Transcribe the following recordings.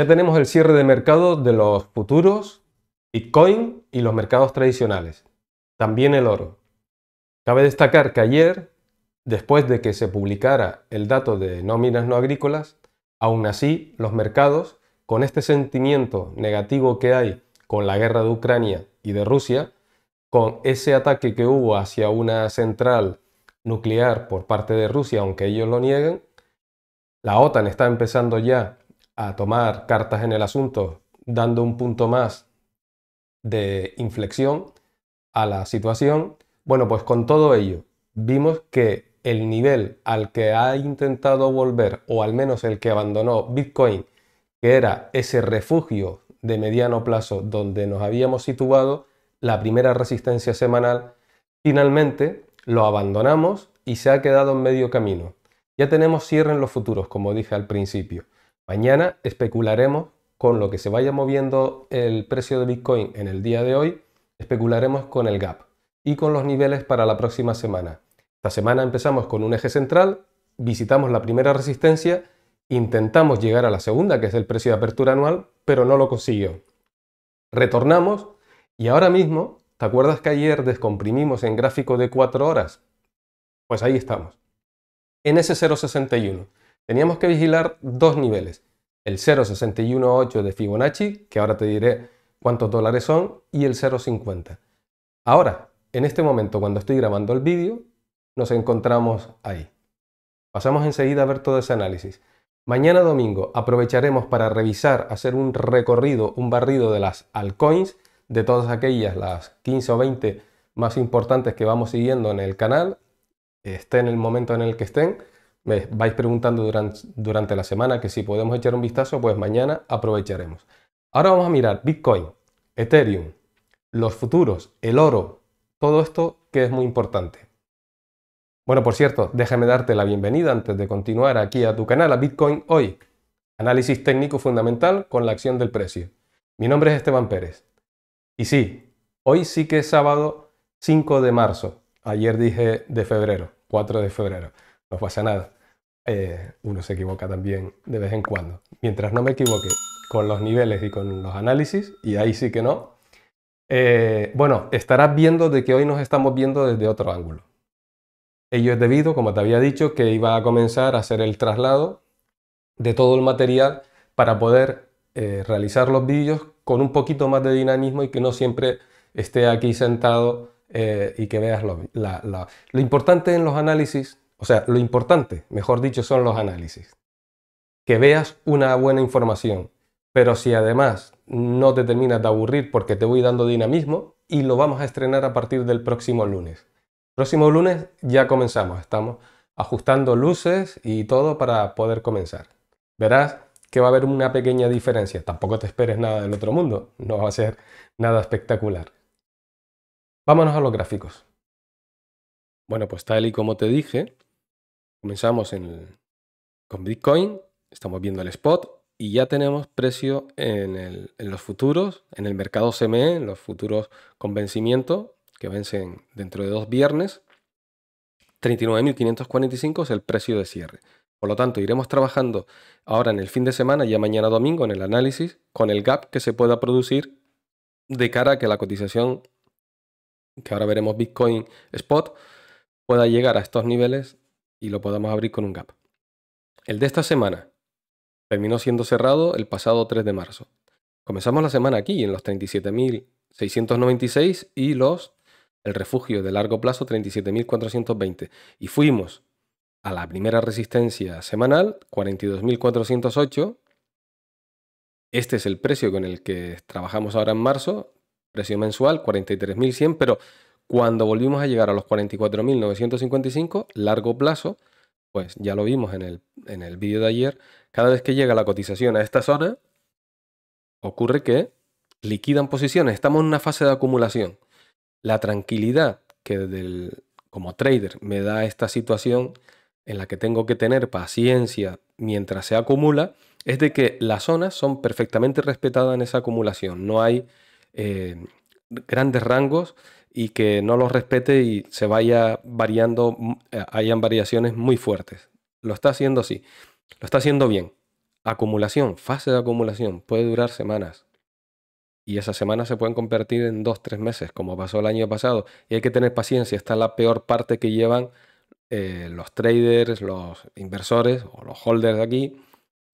Ya tenemos el cierre de mercado de los futuros, Bitcoin y los mercados tradicionales. También el oro. Cabe destacar que ayer, después de que se publicara el dato de nóminas no agrícolas, aún así los mercados, con este sentimiento negativo que hay con la guerra de Ucrania y de Rusia, con ese ataque que hubo hacia una central nuclear por parte de Rusia, aunque ellos lo nieguen, la OTAN está empezando ya a tomar cartas en el asunto, dando un punto más de inflexión a la situación, bueno, pues con todo ello vimos que el nivel al que ha intentado volver, o al menos el que abandonó Bitcoin, que era ese refugio de mediano plazo donde nos habíamos situado, la primera resistencia semanal, finalmente lo abandonamos y se ha quedado en medio camino. Ya tenemos cierre en los futuros, como dije al principio. Mañana especularemos con lo que se vaya moviendo el precio de Bitcoin en el día de hoy, especularemos con el gap y con los niveles para la próxima semana. Esta semana empezamos con un eje central, visitamos la primera resistencia, intentamos llegar a la segunda, que es el precio de apertura anual, pero no lo consiguió. Retornamos y ahora mismo, ¿te acuerdas que ayer descomprimimos en gráfico de 4 horas? Pues ahí estamos, en ese 061 teníamos que vigilar dos niveles, el 0,618 de Fibonacci, que ahora te diré cuántos dólares son, y el 0,50. Ahora, en este momento, cuando estoy grabando el vídeo, nos encontramos ahí. Pasamos enseguida a ver todo ese análisis. Mañana domingo aprovecharemos para revisar, hacer un recorrido, un barrido de las altcoins, de todas aquellas, las 15 o 20 más importantes que vamos siguiendo en el canal, esté en el momento en el que estén me vais preguntando durante, durante la semana que si podemos echar un vistazo, pues mañana aprovecharemos. Ahora vamos a mirar Bitcoin, Ethereum, los futuros, el oro, todo esto que es muy importante. Bueno, por cierto, déjame darte la bienvenida antes de continuar aquí a tu canal, a Bitcoin Hoy, análisis técnico fundamental con la acción del precio. Mi nombre es Esteban Pérez. Y sí, hoy sí que es sábado 5 de marzo, ayer dije de febrero, 4 de febrero no pasa nada. Eh, uno se equivoca también de vez en cuando. Mientras no me equivoque con los niveles y con los análisis, y ahí sí que no, eh, bueno, estarás viendo de que hoy nos estamos viendo desde otro ángulo. Ello es debido, como te había dicho, que iba a comenzar a hacer el traslado de todo el material para poder eh, realizar los vídeos con un poquito más de dinamismo y que no siempre esté aquí sentado y que veas lo importante en los análisis o sea, lo importante, mejor dicho, son los análisis. Que veas una buena información, pero si además no te terminas de aburrir porque te voy dando dinamismo y lo vamos a estrenar a partir del próximo lunes. Próximo lunes ya comenzamos, estamos ajustando luces y todo para poder comenzar. Verás que va a haber una pequeña diferencia, tampoco te esperes nada del otro mundo, no va a ser nada espectacular. Vámonos a los gráficos. Bueno, pues tal y como te dije, Comenzamos con Bitcoin, estamos viendo el spot y ya tenemos precio en, en, los futuros, en el mercado CME, en los futuros con vencimiento que vencen dentro de dos viernes. 39.545 es el precio de cierre. Por lo tanto, iremos trabajando ahora en el fin de semana, ya mañana domingo, en el análisis, con el gap que se pueda producir de cara a que la cotización, que ahora veremos Bitcoin Spot, pueda llegar a estos niveles y lo podamos abrir con un gap. El de esta semana terminó siendo cerrado el pasado 3 de marzo. Comenzamos la semana aquí en los 37.696 y los el refugio de largo plazo 37.420 y fuimos a la primera resistencia semanal 42.408. Este es el precio con el que trabajamos ahora en marzo, precio mensual 43.100, pero cuando volvimos a llegar a los 44.955, largo plazo, pues ya lo vimos en el, vídeo de ayer, cada vez que llega la cotización a esta zona, ocurre que liquidan posiciones, estamos en una fase de acumulación. La tranquilidad que del, como trader me da esta situación en la que tengo que tener paciencia mientras se acumula, es de que las zonas son perfectamente respetadas en esa acumulación, no hay eh, grandes rangos y que no los respete y se vaya variando, mm, eh, hayan variaciones muy fuertes. Lo está haciendo así, lo está haciendo bien. Acumulación, fase de acumulación, puede durar semanas. Y esas semanas se pueden convertir en dos, tres meses, como pasó el año pasado. Y hay que tener paciencia, esta es la peor parte que llevan eh, los traders, los inversores o los holders de aquí,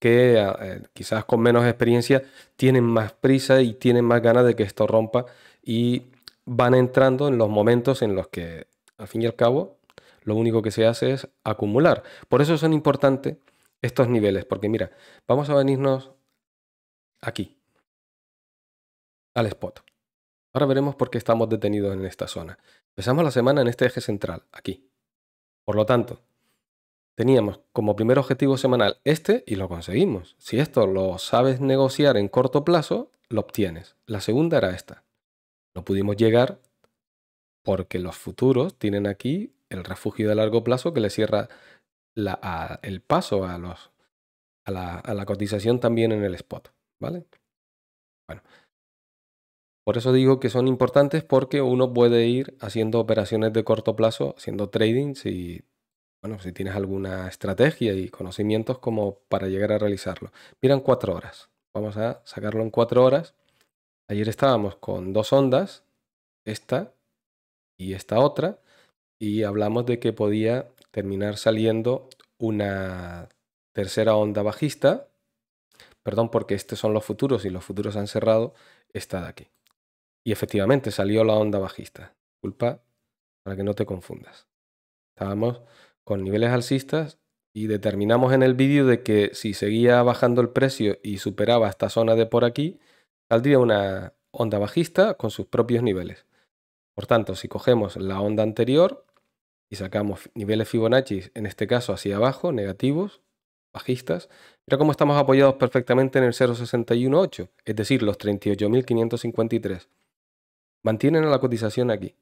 que eh, quizás con menos experiencia tienen más prisa y tienen más ganas de que esto rompa y van entrando en los momentos en los que, al fin y al cabo, lo único que se hace es acumular. Por eso son importantes estos niveles, porque mira, vamos a venirnos aquí, al spot. Ahora veremos por qué estamos detenidos en esta zona. Empezamos la semana en este eje central, aquí. Por lo tanto, teníamos como primer objetivo semanal este y lo conseguimos. Si esto lo sabes negociar en corto plazo, lo obtienes. La segunda era esta. No pudimos llegar porque los futuros tienen aquí el refugio de largo plazo que le cierra el paso a, los, a, la, cotización también en el spot. ¿Vale? Bueno. Por eso digo que son importantes porque uno puede ir haciendo operaciones de corto plazo, haciendo trading, si, bueno, si tienes alguna estrategia y conocimientos como para llegar a realizarlo. Miran cuatro horas. Vamos a sacarlo en cuatro horas. Ayer estábamos con dos ondas, esta y esta otra, y hablamos de que podía terminar saliendo una tercera onda bajista, perdón, porque estos son los futuros y los futuros han cerrado esta de aquí. Y efectivamente salió la onda bajista. Disculpa para que no te confundas. Estábamos con niveles alcistas y determinamos en el vídeo de que si seguía bajando el precio y superaba esta zona de por aquí, saldría una onda bajista con sus propios niveles. Por tanto, si cogemos la onda anterior y sacamos niveles Fibonacci, en este caso hacia abajo, negativos, bajistas, pero como estamos apoyados perfectamente en el 0.618, es decir, los 38.553. Mantienen la cotización aquí.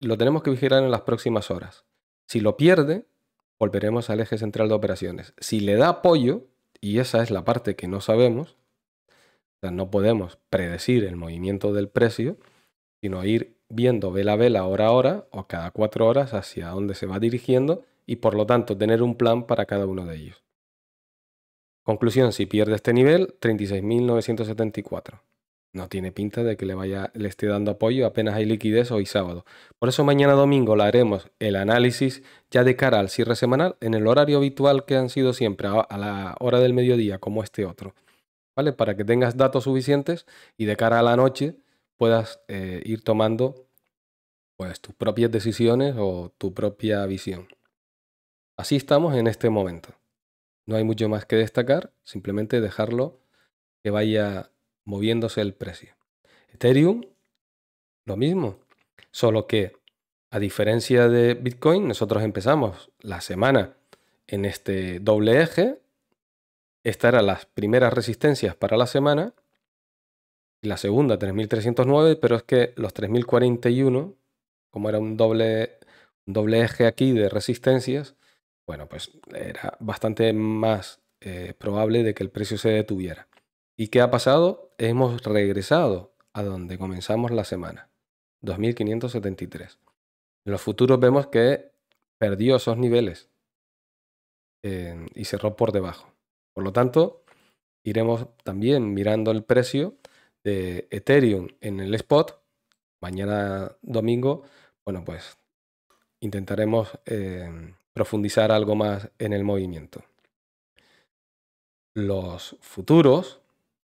Lo tenemos que vigilar en las próximas horas. Si lo pierde, volveremos al eje central de operaciones. Si le da apoyo, y esa es la parte que no sabemos, no podemos predecir el movimiento del precio, sino ir viendo vela a vela, hora a hora o cada cuatro horas hacia dónde se va dirigiendo y por lo tanto tener un plan para cada uno de ellos. Conclusión, si pierde este nivel, 36.974. No tiene pinta de que le, vaya, le esté dando apoyo, apenas hay liquidez hoy sábado. Por eso mañana domingo le haremos el análisis ya de cara al cierre semanal en el horario habitual que han sido siempre, a la hora del mediodía como este otro. Para que tengas datos suficientes y de cara a la noche puedas eh, ir tomando pues tus propias decisiones o tu propia visión. Así estamos en este momento. No hay mucho más que destacar, simplemente dejarlo que vaya moviéndose el precio. Ethereum, lo mismo, solo que a diferencia de Bitcoin, nosotros empezamos la semana en este doble eje, estas eran las primeras resistencias para la semana. Y la segunda, 3309, pero es que los 3041, como era un doble, doble eje aquí de resistencias, bueno, pues era bastante más eh, probable de que el precio se detuviera. ¿Y qué ha pasado? Hemos regresado a donde comenzamos la semana, 2573. En los futuros vemos que perdió esos niveles eh, y cerró por debajo. Por lo tanto, iremos también mirando el precio de Ethereum en el spot. Mañana domingo, bueno, pues intentaremos eh, profundizar algo más en el movimiento. Los futuros,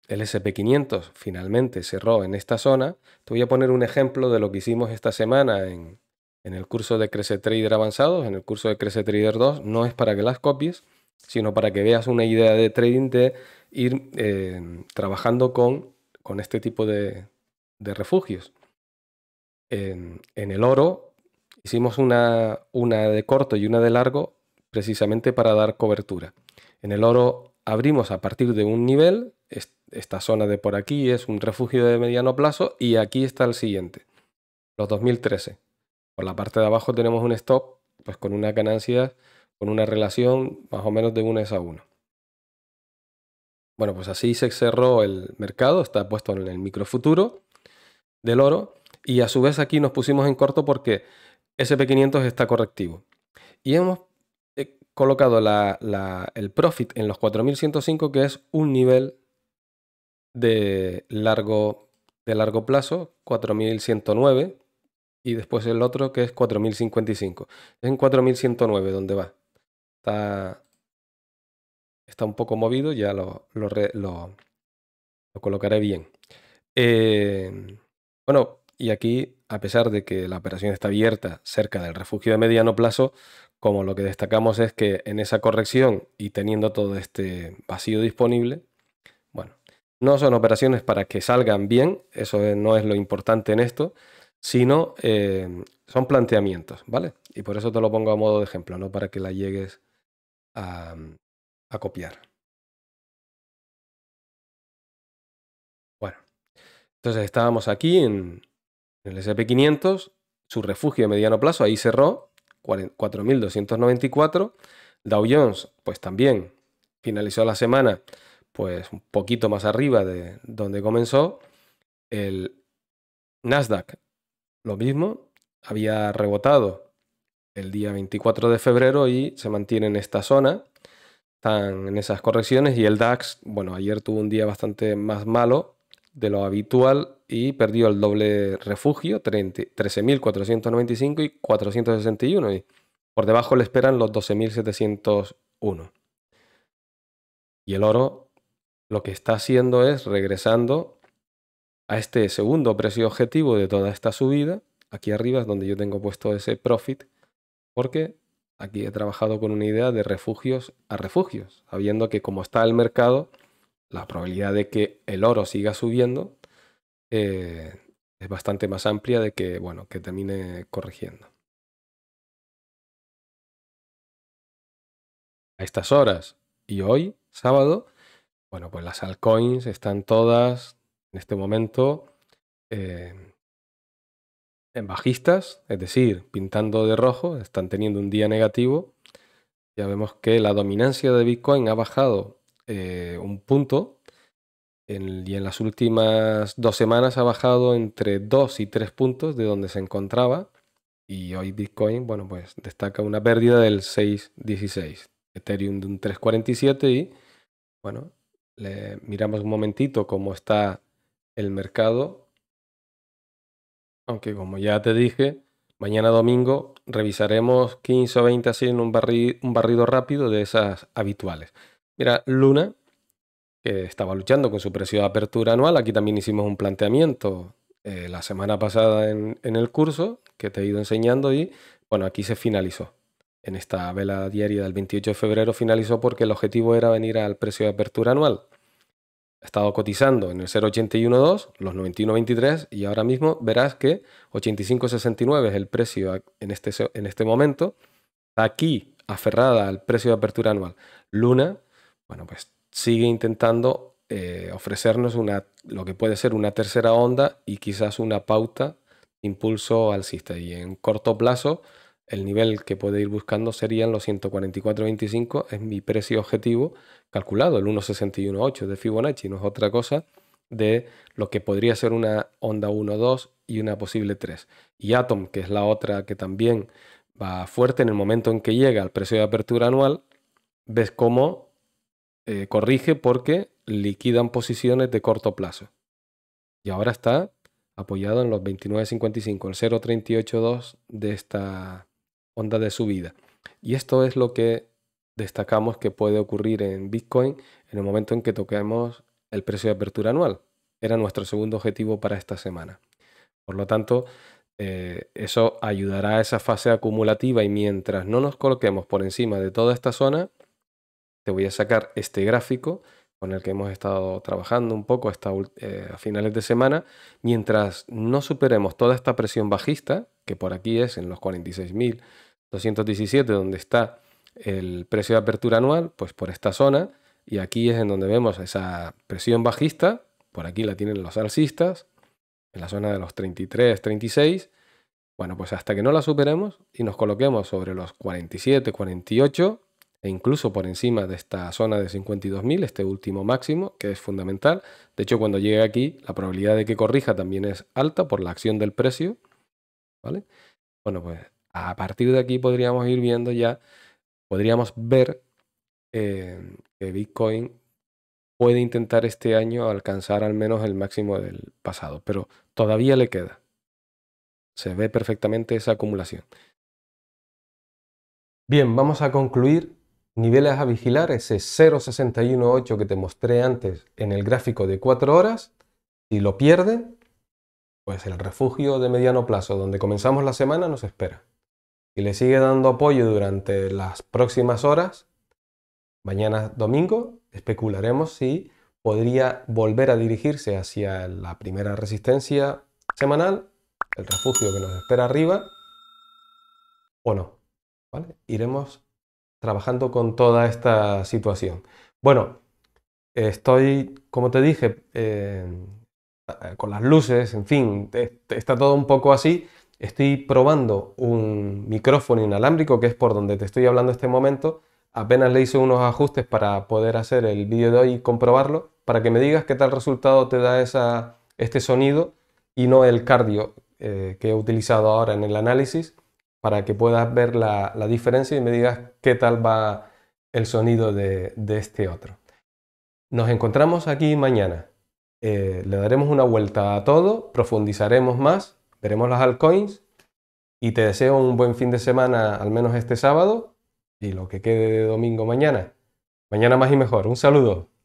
el SP500 finalmente cerró en esta zona. Te voy a poner un ejemplo de lo que hicimos esta semana en, en el curso de Crece Trader avanzados, en el curso de Crece Trader 2. No es para que las copies, sino para que veas una idea de trading de ir eh, trabajando con, este tipo de, refugios. En, el oro hicimos una, una de corto y una de largo precisamente para dar cobertura. En el oro abrimos a partir de un nivel, esta zona de por aquí es un refugio de mediano plazo y aquí está el siguiente, los 2013. Por la parte de abajo tenemos un stop pues con una ganancia con una relación más o menos de 1 a 1. Bueno, pues así se cerró el mercado, está puesto en el micro futuro del oro y a su vez aquí nos pusimos en corto porque SP500 está correctivo. Y hemos eh, colocado el profit en los 4105 que es un nivel de largo, de largo plazo, 4109 y después el otro que es 4055. Es en 4109 donde va está, un poco movido, ya lo, lo, lo, colocaré bien. Em, bueno, y aquí, a pesar de que la operación está abierta cerca del refugio de mediano plazo, como lo que destacamos es que en esa corrección y teniendo todo este vacío disponible, bueno, no son operaciones para que salgan bien, eso no es lo importante en esto, sino em, son planteamientos, ¿vale? Y por eso te lo pongo a modo de ejemplo, no para que la llegues a, mm, copiar. Bueno, entonces estábamos aquí en, en el SP500, su refugio de mediano plazo, ahí cerró, 4.294. Dow Jones, pues también finalizó la semana pues un poquito más arriba de donde comenzó. El Nasdaq, lo mismo, había rebotado el día 24 de febrero y se mantiene en esta zona. Están en esas correcciones y el DAX, bueno, ayer tuvo un día bastante más malo de lo habitual y perdió el doble refugio, 13.495 y 461. Y por debajo le esperan los 12.701. Y el oro lo que está haciendo es regresando a este segundo precio objetivo de toda esta subida. Aquí arriba es donde yo tengo puesto ese profit porque aquí he trabajado con una idea de refugios a refugios, sabiendo que como está el mercado, la probabilidad de que el oro siga subiendo eh, es bastante más amplia de que, bueno, que termine corrigiendo. A estas horas y hoy, sábado, bueno, pues las altcoins están todas en este momento eh, bajistas, es decir, pintando de rojo, están teniendo un día negativo. Ya vemos que la dominancia de Bitcoin ha bajado eh, un punto y en las últimas dos semanas ha bajado entre dos y tres puntos de donde se encontraba. Y hoy Bitcoin, bueno, pues destaca una pérdida del 6.16, Ethereum de un 3.47 y, bueno, le miramos un momentito cómo está el mercado aunque como ya te dije, mañana domingo revisaremos 15 o 20 así en un, un barrido rápido de esas habituales. Mira, Luna, que estaba luchando con su precio de apertura anual, aquí también hicimos un planteamiento eh, la semana pasada en, en el curso que te he ido enseñando y bueno, aquí se finalizó en esta vela diaria del 28 de febrero finalizó porque el objetivo era venir al precio de apertura anual ha estado cotizando en el 0.812, los 91.23 y ahora mismo verás que 85.69 es el precio en este, en este momento. Aquí aferrada al precio de apertura anual. Luna, bueno, pues sigue intentando eh, ofrecernos una, lo que puede ser una tercera onda y quizás una pauta impulso alcista. Y en corto plazo, el nivel que puede ir buscando serían los 144.25, es mi precio objetivo calculado, el 1.61.8 de Fibonacci, no es otra cosa de lo que podría ser una onda 2 y una posible 3. Y Atom, que es la otra que también va fuerte en el momento en que llega al precio de apertura anual, ves cómo eh, corrige porque liquidan posiciones de corto plazo. Y ahora está apoyado en los 29.55, el 0.38.2 de esta onda de subida. Y esto es lo que destacamos que puede ocurrir en Bitcoin en el momento en que toquemos el precio de apertura anual. Era nuestro segundo objetivo para esta semana. Por lo tanto, eh, eso ayudará a esa fase acumulativa y mientras no nos coloquemos por encima de toda esta zona, te voy a sacar este gráfico con el que hemos estado trabajando un poco hasta, eh, a finales de semana, mientras no superemos toda esta presión bajista, que por aquí es en los 46.000, 217, donde está el precio de apertura anual, pues por esta zona, y aquí es en donde vemos esa presión bajista, por aquí la tienen los alcistas, en la zona de los 33, 36. Bueno, pues hasta que no la superemos y nos coloquemos sobre los 47, 48 e incluso por encima de esta zona de 52.000, este último máximo, que es fundamental. De hecho, cuando llegue aquí, la probabilidad de que corrija también es alta por la acción del precio. ¿Vale? Bueno, pues a partir de aquí podríamos ir viendo ya, podríamos ver eh, que Bitcoin puede intentar este año alcanzar al menos el máximo del pasado, pero todavía le queda. Se ve perfectamente esa acumulación. Bien, vamos a concluir. Niveles a vigilar, ese 0.618 que te mostré antes en el gráfico de 4 horas. Si lo pierde, pues el refugio de mediano plazo donde comenzamos la semana nos espera y le sigue dando apoyo durante las próximas horas, mañana domingo especularemos si podría volver a dirigirse hacia la primera resistencia semanal, el refugio que nos espera arriba, o no. Iremos trabajando con toda esta situación. Bueno, estoy, como te dije, eh, con las luces, en fin, está todo un poco así, Estoy probando un micrófono inalámbrico, que es por donde te estoy hablando este momento. Apenas le hice unos ajustes para poder hacer el vídeo de hoy y comprobarlo, para que me digas qué tal resultado te da este sonido y no el cardio eh, que he utilizado ahora en el análisis, para que puedas ver la, diferencia y me digas qué tal va el sonido de, este otro. Nos encontramos aquí mañana. Eh, le daremos una vuelta a todo, profundizaremos más Veremos las altcoins y te deseo un buen fin de semana, al menos este sábado y lo que quede de domingo mañana. Mañana más y mejor. Un saludo.